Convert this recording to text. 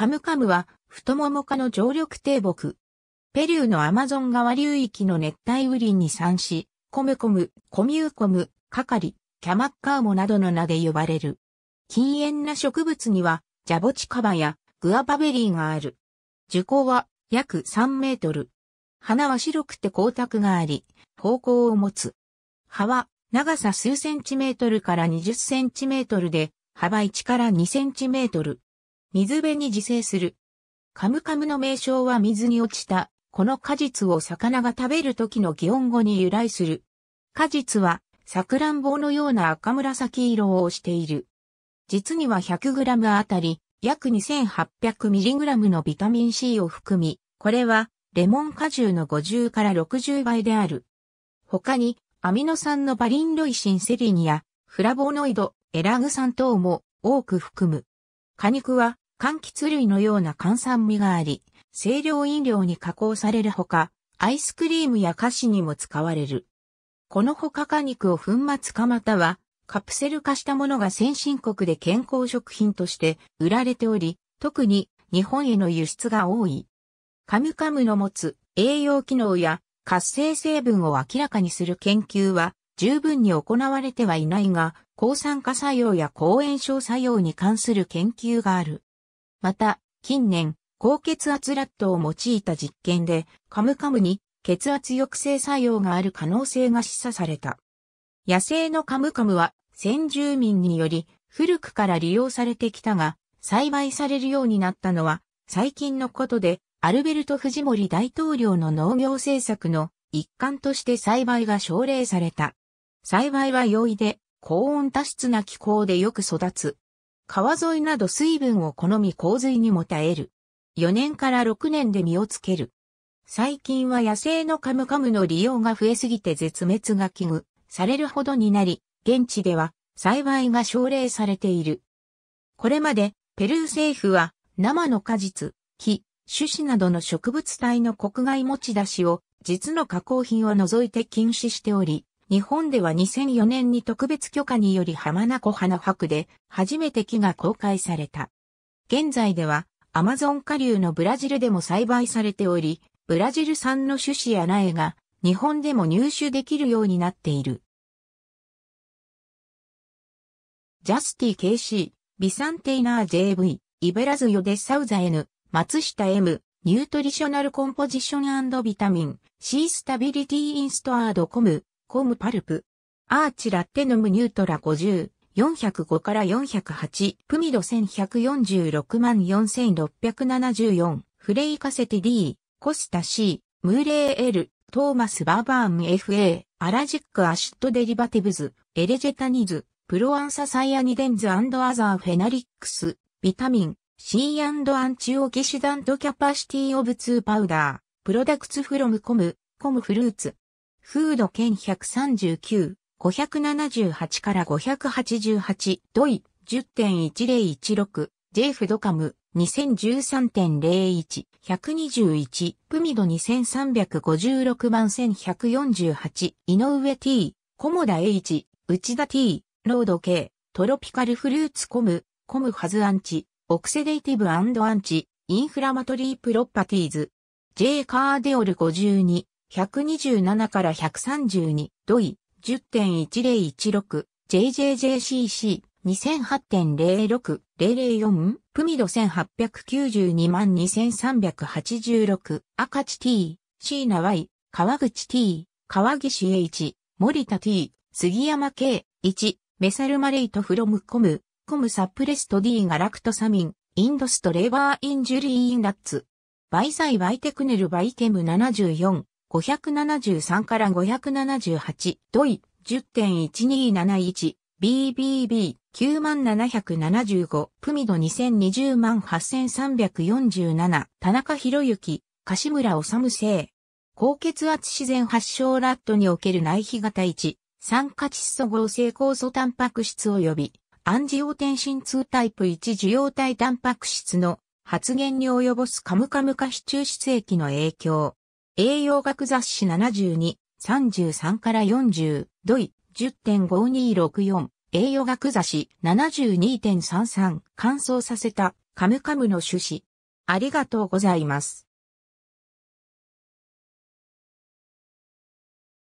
カムカムは太もも科の常緑低木。ペルーのアマゾン川流域の熱帯雨林に産し、コムコム、コミューコム、カカリ、キャマッカーモなどの名で呼ばれる。禁煙な植物には、ジャボチカバやグアバベリーがある。樹高は約3メートル。花は白くて光沢があり、方向を持つ。葉は長さ数センチメートルから20センチメートルで、幅1から2センチメートル。水辺に自生する。カムカムの名称は水に落ちた、この果実を魚が食べる時の擬音語に由来する。果実は、サクランボのような赤紫色をしている。実には 100g あたり約 2800mg のビタミン C を含み、これはレモン果汁の50から60倍である。他にアミノ酸のバリンロイシンセリニやフラボノイド、エラグ酸等も多く含む。果肉は柑橘類のような炭酸味があり、清涼飲料に加工されるほか、アイスクリームや菓子にも使われる。このほか果肉を粉末かまたはカプセル化したものが先進国で健康食品として売られており、特に日本への輸出が多い。カムカムの持つ栄養機能や活性成分を明らかにする研究は十分に行われてはいないが、抗酸化作用や抗炎症作用に関する研究がある。また、近年、高血圧ラットを用いた実験で、カムカムに血圧抑制作用がある可能性が示唆された。野生のカムカムは、先住民により古くから利用されてきたが、栽培されるようになったのは、最近のことで、アルベルト・フジモリ大統領の農業政策の一環として栽培が奨励された。栽培は容易で、高温多湿な気候でよく育つ。川沿いなど水分を好み洪水にも耐える。4年から6年で実をつける。最近は野生のカムカムの利用が増えすぎて絶滅が危惧されるほどになり、現地では栽培が奨励されている。これまでペルー政府は生の果実、木、種子などの植物体の国外持ち出しを実の加工品を除いて禁止しており、日本では2004年に特別許可により浜名湖花博で初めて木が公開された。現在ではアマゾン下流のブラジルでも栽培されており、ブラジル産の種子や苗が日本でも入手できるようになっている。ジャスティ KC、ビサンテイナー JV、イベラズヨデサウザ N、松下 M、ニュートリショナルコンポジションビタミン、シースタビリティインストアードコム、コムパルプ。アーチラッテノムニュートラ50、405から408、プミド1146万4674、フレイカセティ D、コスタ C、ムーレー L、トーマス・バーバーム FA、アラジック・アシットデリバティブズ、エレジェタニズ、プロアンササイアニデンズアザーフェナリックス、ビタミン、C& アンチオキシダントキャパシティオブツーパウダー、プロダクツフロムコム、コムフルーツ。フード県139、578から588、ドイ、10.1016、J フドカム、2013.01、121、プミド2356番1148、井上 T、菰田 H、内田 T、ロード K、トロピカルフルーツコム、コムハズアンチ、オクセデイティブアンチ、インフラマトリープロッパティーズ、J カーデオル52、127から132、ドイ、10.1016、JJJCC、2008.06004、プミド1892万2386、赤地 T、シーナ Y、川口 T、川岸 H、森田 T、杉山 K、1、メサルマレイトフロムコム、コムサプレスト D ガラクトサミン、インドストレバーインジュリーインラッツ。バイサイバイテクネルバイケム74、573から578、ドイ、10.1271、BBB、9775、プミド2020万8347、田中博之、柏村治生。高血圧自然発症ラットにおける内皮型1、酸化窒素合成酵素タンパク質及び、アンジオテンシン2タイプ1受容体タンパク質の発現に及ぼすカムカム化視中出液の影響。栄養学雑誌72、33から40、ドイ、10.5264、栄養学雑誌72.33、乾燥させた、カムカムの種子。ありがとうございます。